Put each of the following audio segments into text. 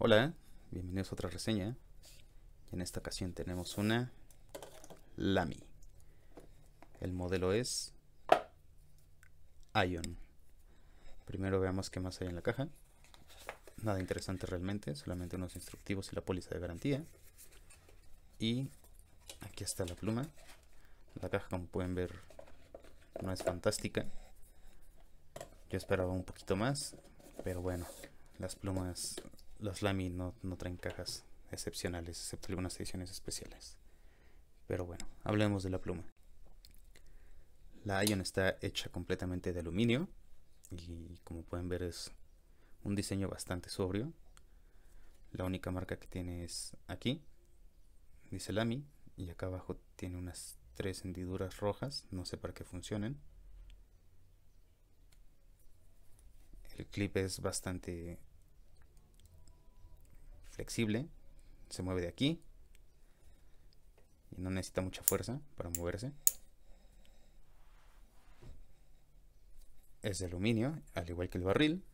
Hola, bienvenidos a otra reseña. Y en esta ocasión tenemos una Lamy. El modelo es Ion. Primero veamos qué más hay en la caja. Nada interesante realmente, solamente unos instructivos y la póliza de garantía. Y aquí está la pluma. La caja, como pueden ver, no es fantástica. Yo esperaba un poquito más, pero bueno, las plumas los Lamy no, traen cajas excepcionales, excepto algunas ediciones especiales. Pero bueno, hablemos de la pluma. La Ion está hecha completamente de aluminio y como pueden ver es un diseño bastante sobrio. La única marca que tiene es aquí, dice Lami. y acá abajo tiene unas tres hendiduras rojas, no sé para qué funcionen. El clip es bastante flexible, se mueve de aquí y no necesita mucha fuerza para moverse. Es de aluminio, al igual que el barril.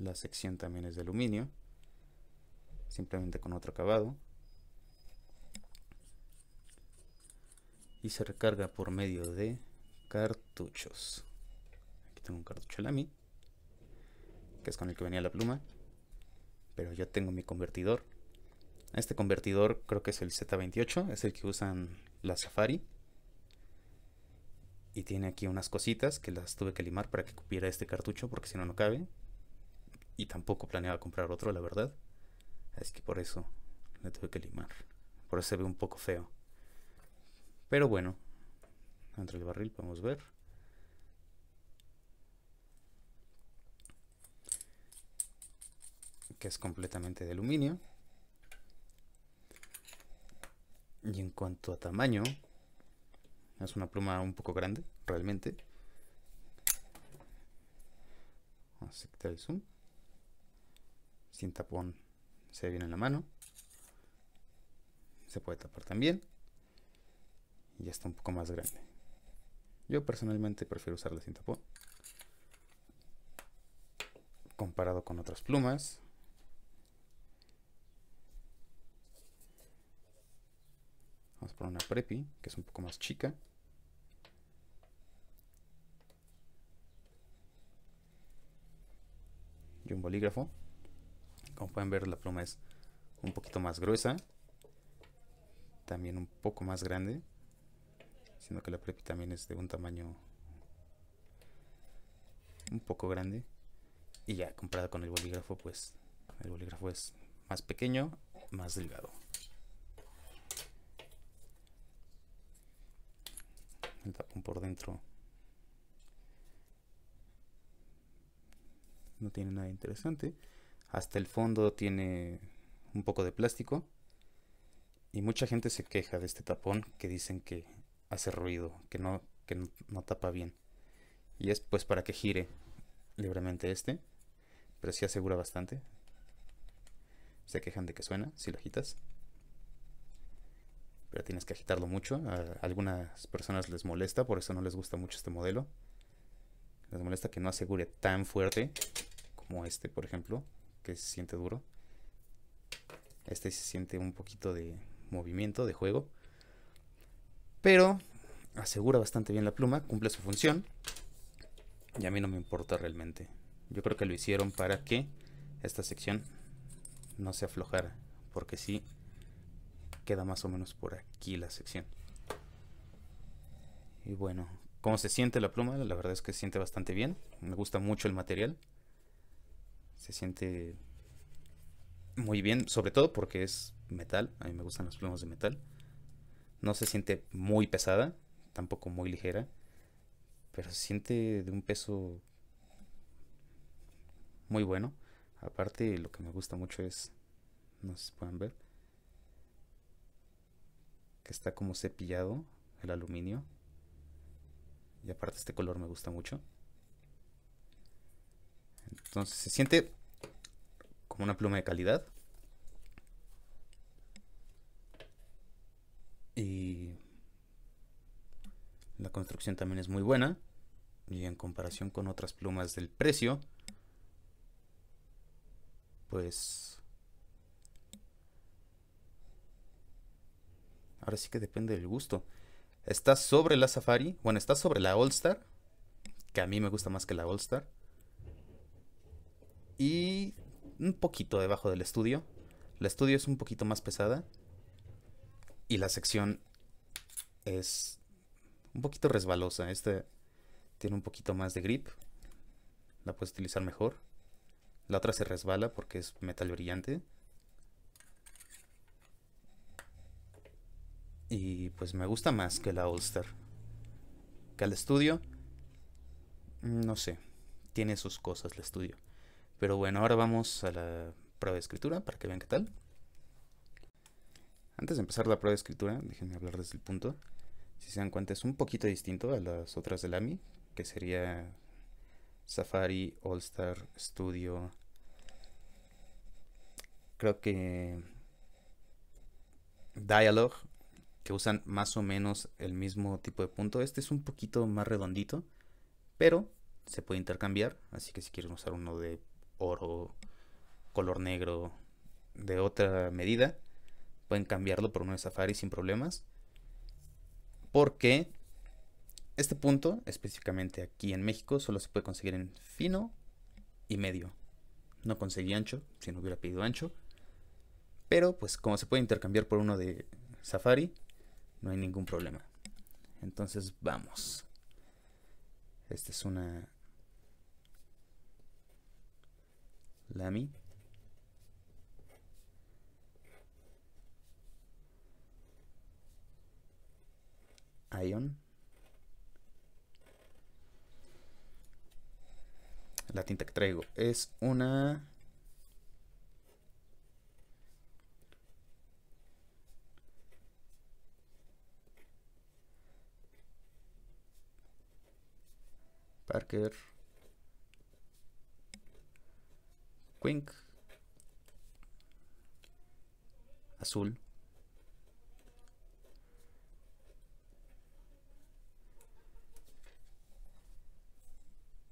La sección también es de aluminio, simplemente con otro acabado. Y se recarga por medio de cartuchos. Aquí tengo un cartucho Lami, que es con el que venía la pluma pero yo tengo mi convertidor. Este convertidor creo que es el Z28, es el que usan la Safari. Y tiene aquí unas cositas que las tuve que limar para que cupiera este cartucho porque si no no cabe. Y tampoco planeaba comprar otro, la verdad. Así que por eso le tuve que limar. Por eso se ve un poco feo. Pero bueno, dentro del barril podemos ver. que es completamente de aluminio. Y en cuanto a tamaño, es una pluma un poco grande, realmente. Vamos a quitar el zoom. Sin tapón se ve bien en la mano. Se puede tapar también. Y ya está un poco más grande. Yo personalmente prefiero usarla sin tapón. Comparado con otras plumas, por una prepi que es un poco más chica. Y un bolígrafo. Como pueden ver, la pluma es un poquito más gruesa. También un poco más grande. Sino que la prepi también es de un tamaño un poco grande. Y ya, comparado con el bolígrafo, pues el bolígrafo es más pequeño, más delgado. el tapón por dentro no tiene nada interesante hasta el fondo tiene un poco de plástico y mucha gente se queja de este tapón que dicen que hace ruido que no que no, tapa bien y es pues para que gire libremente este pero si asegura bastante se quejan de que suena si lo agitas tienes que agitarlo mucho. A algunas personas les molesta, por eso no les gusta mucho este modelo. Les molesta que no asegure tan fuerte como este, por ejemplo, que se siente duro. Este se siente un poquito de movimiento, de juego. Pero asegura bastante bien la pluma, cumple su función. Y a mí no me importa realmente. Yo creo que lo hicieron para que esta sección no se aflojara. Porque sí, queda más o menos por aquí la sección. Y bueno, cómo se siente la pluma, la verdad es que se siente bastante bien. Me gusta mucho el material. Se siente muy bien, sobre todo porque es metal. A mí me gustan las plumas de metal. No se siente muy pesada, tampoco muy ligera, pero se siente de un peso muy bueno. Aparte, lo que me gusta mucho es, no sé si pueden ver, que está como cepillado el aluminio. Y aparte este color me gusta mucho. Entonces se siente como una pluma de calidad. Y la construcción también es muy buena. Y en comparación con otras plumas del precio, pues Ahora sí que depende del gusto. Está sobre la Safari. Bueno, está sobre la All Star. Que a mí me gusta más que la All Star. Y un poquito debajo del estudio. La estudio es un poquito más pesada. Y la sección es un poquito resbalosa. Este tiene un poquito más de grip. La puedes utilizar mejor. La otra se resbala porque es metal brillante. Y pues me gusta más que la Star Que el estudio. Mm, no sé. Tiene sus cosas el estudio. Pero bueno, ahora vamos a la prueba de escritura para que vean qué tal. Antes de empezar la prueba de escritura, déjenme hablar desde el punto. Si se dan cuenta, es un poquito distinto a las otras del AMI, que sería Safari, All-Star, Studio. Creo que Dialog que usan más o menos el mismo tipo de punto. Este es un poquito más redondito, pero se puede intercambiar. Así que si quieren usar uno de oro, color negro, de otra medida, pueden cambiarlo por uno de Safari sin problemas. Porque este punto, específicamente aquí en México, solo se puede conseguir en fino y medio. No conseguí ancho, si no hubiera pedido ancho. Pero pues como se puede intercambiar por uno de Safari, no hay ningún problema. Entonces vamos. Esta es una Lamy. Ion. La tinta que traigo es una Parker, Quink, Azul.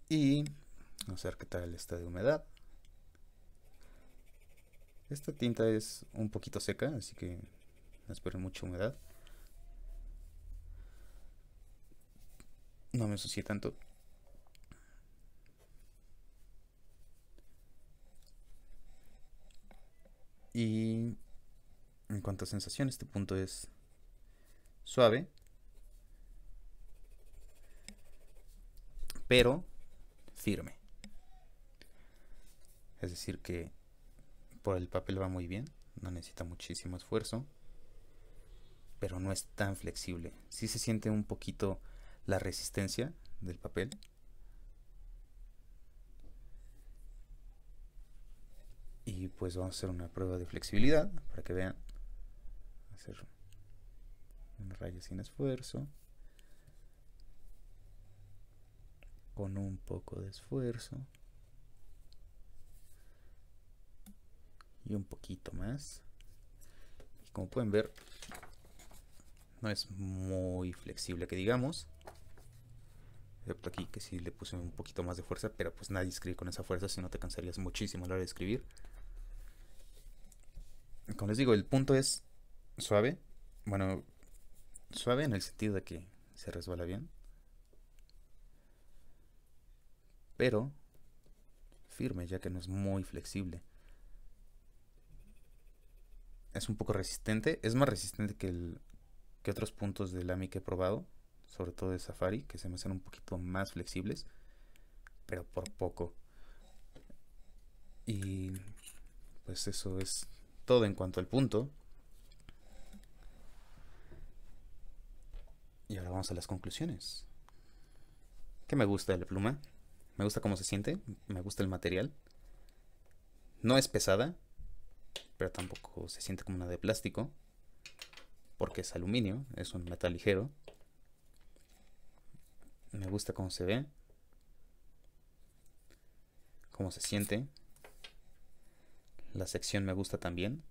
Y vamos a ver qué tal está de humedad. Esta tinta es un poquito seca, así que no espero mucha humedad. No me ensucié tanto. Y en cuanto a sensación, este punto es suave. Pero firme. Es decir que por el papel va muy bien, no necesita muchísimo esfuerzo, pero no es tan flexible. Sí se siente un poquito la resistencia del papel, pues vamos a hacer una prueba de flexibilidad para que vean hacer un rayo sin esfuerzo con un poco de esfuerzo y un poquito más y como pueden ver no es muy flexible que digamos excepto aquí que si le puse un poquito más de fuerza pero pues nadie escribe con esa fuerza si no te cansarías muchísimo a la hora de escribir como les digo, el punto es suave. Bueno, suave en el sentido de que se resbala bien. Pero firme, ya que no es muy flexible. Es un poco resistente. Es más resistente que, el, que otros puntos de AMI que he probado. Sobre todo de Safari, que se me hacen un poquito más flexibles. Pero por poco. Y pues eso es todo en cuanto al punto. Y ahora vamos a las conclusiones. ¿Qué me gusta de la pluma? Me gusta cómo se siente, me gusta el material. No es pesada, pero tampoco se siente como una de plástico, porque es aluminio, es un metal ligero. Me gusta cómo se ve, cómo se siente. La sección me gusta también.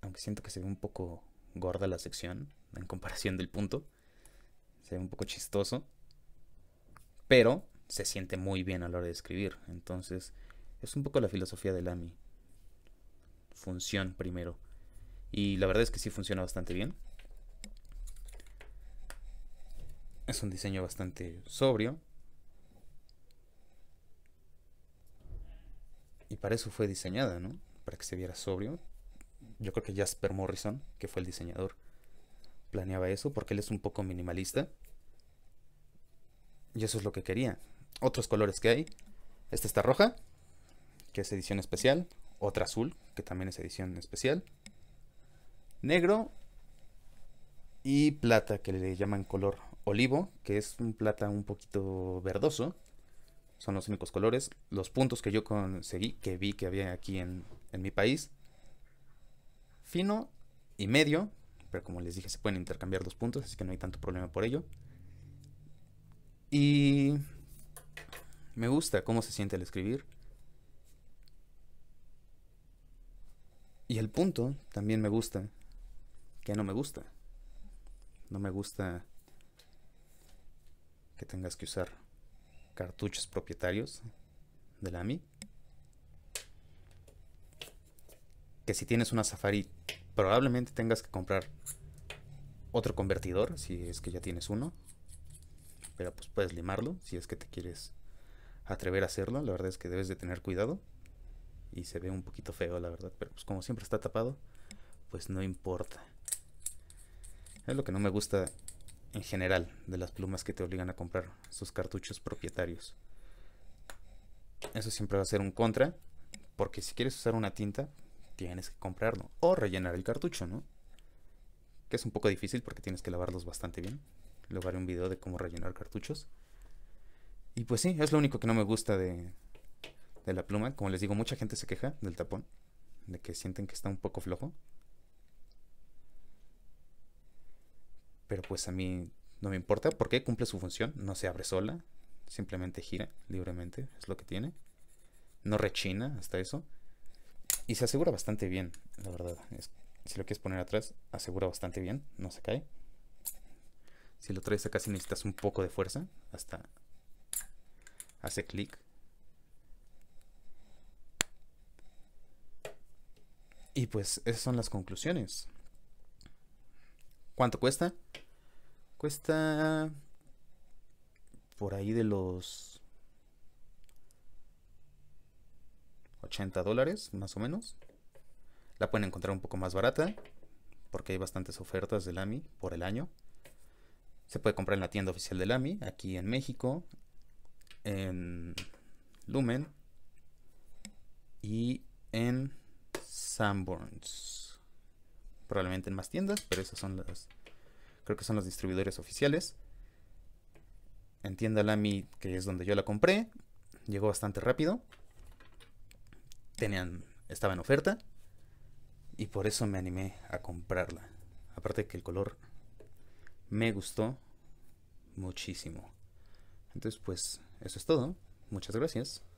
Aunque siento que se ve un poco gorda la sección en comparación del punto. Se ve un poco chistoso. Pero se siente muy bien a la hora de escribir. Entonces, es un poco la filosofía de AMI. Función primero. Y la verdad es que sí funciona bastante bien. Es un diseño bastante sobrio. para eso fue diseñada, ¿no? Para que se viera sobrio. Yo creo que Jasper Morrison, que fue el diseñador, planeaba eso porque él es un poco minimalista. Y eso es lo que quería. Otros colores que hay. Esta está roja, que es edición especial. Otra azul, que también es edición especial. Negro y plata, que le llaman color olivo, que es un plata un poquito verdoso. Son los únicos colores. Los puntos que yo conseguí, que vi que había aquí en, mi país. Fino y medio. Pero como les dije, se pueden intercambiar los puntos, así que no hay tanto problema por ello. Y me gusta cómo se siente al escribir. Y el punto también me gusta. Que no me gusta. No me gusta que tengas que usar cartuchos propietarios la AMI. Que si tienes una Safari, probablemente tengas que comprar otro convertidor, si es que ya tienes uno. Pero pues puedes limarlo, si es que te quieres atrever a hacerlo. La verdad es que debes de tener cuidado. Y se ve un poquito feo, la verdad. Pero pues como siempre está tapado, pues no importa. Es lo que no me gusta en general de las plumas que te obligan a comprar sus cartuchos propietarios. Eso siempre va a ser un contra, porque si quieres usar una tinta, tienes que comprarlo o rellenar el cartucho, ¿no? Que es un poco difícil porque tienes que lavarlos bastante bien. Luego haré un video de cómo rellenar cartuchos. Y pues sí, es lo único que no me gusta de, de la pluma. Como les digo, mucha gente se queja del tapón, de que sienten que está un poco flojo. Pero pues a mí no me importa porque cumple su función, no se abre sola, simplemente gira libremente, es lo que tiene. No rechina hasta eso. Y se asegura bastante bien, la verdad. si lo quieres poner atrás, asegura bastante bien, no se cae. Si lo traes acá, si necesitas un poco de fuerza, hasta hace clic. Y pues esas son las conclusiones. ¿Cuánto cuesta? Cuesta por ahí de los 80 dólares, más o menos. La pueden encontrar un poco más barata, porque hay bastantes ofertas de Lami por el año. Se puede comprar en la tienda oficial de Lami aquí en México, en Lumen y en Sanborns probablemente en más tiendas, pero esas son las, creo que son los distribuidores oficiales. En tienda Lamy, que es donde yo la compré, llegó bastante rápido. Tenían, estaba en oferta y por eso me animé a comprarla. Aparte que el color me gustó muchísimo. Entonces, pues, eso es todo. Muchas gracias.